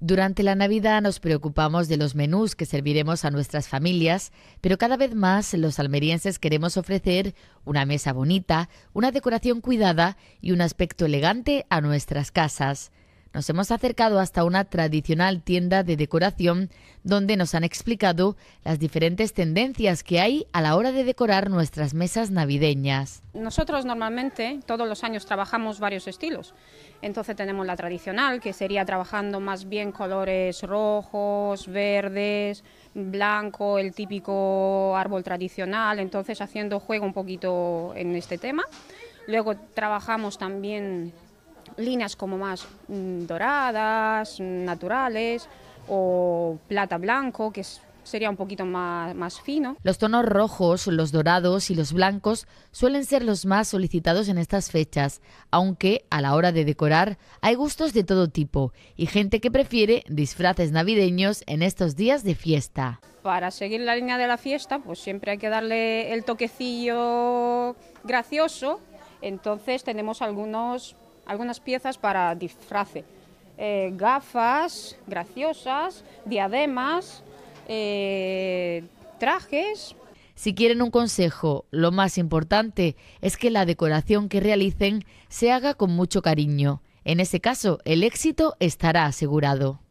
Durante la Navidad nos preocupamos de los menús que serviremos a nuestras familias, pero cada vez más los almerienses queremos ofrecer una mesa bonita, una decoración cuidada y un aspecto elegante a nuestras casas nos hemos acercado hasta una tradicional tienda de decoración donde nos han explicado las diferentes tendencias que hay a la hora de decorar nuestras mesas navideñas. Nosotros normalmente todos los años trabajamos varios estilos. Entonces tenemos la tradicional, que sería trabajando más bien colores rojos, verdes, blanco, el típico árbol tradicional, entonces haciendo juego un poquito en este tema. Luego trabajamos también líneas como más mm, doradas, naturales o plata blanco, que sería un poquito más, más, fino. Los tonos rojos, los dorados y los blancos suelen ser los más solicitados en estas fechas, aunque a la hora de decorar hay gustos de todo tipo y gente que prefiere disfraces navideños en estos días de fiesta. Para seguir la línea de la fiesta, pues siempre hay que darle el toquecillo gracioso, entonces tenemos algunos algunas piezas para disfrace. Eh, gafas graciosas, diademas, eh, trajes. Si quieren un consejo, lo más importante es que la decoración que realicen se haga con mucho cariño. En ese caso, el éxito estará asegurado.